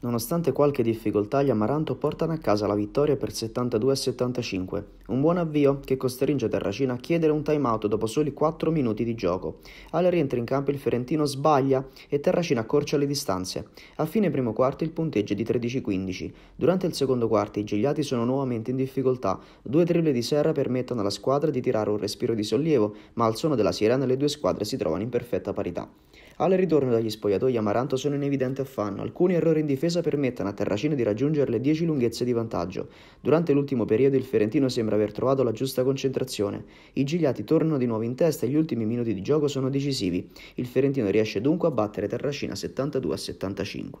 Nonostante qualche difficoltà, gli Amaranto portano a casa la vittoria per 72 75. Un buon avvio che costringe Terracina a chiedere un time-out dopo soli 4 minuti di gioco. Al rientro in campo il Ferentino sbaglia e Terracina accorcia le distanze. A fine primo quarto il punteggio è di 13-15. Durante il secondo quarto i Gigliati sono nuovamente in difficoltà. Due triple di Serra permettono alla squadra di tirare un respiro di sollievo, ma al suono della sirena le due squadre si trovano in perfetta parità. Al ritorno dagli spogliatoi Amaranto sono in evidente affanno, alcuni errori in difesa difesa permettano a Terracina di raggiungere le 10 lunghezze di vantaggio. Durante l'ultimo periodo il Ferentino sembra aver trovato la giusta concentrazione. I Gigliati tornano di nuovo in testa e gli ultimi minuti di gioco sono decisivi. Il Ferentino riesce dunque a battere Terracina 72 a 75.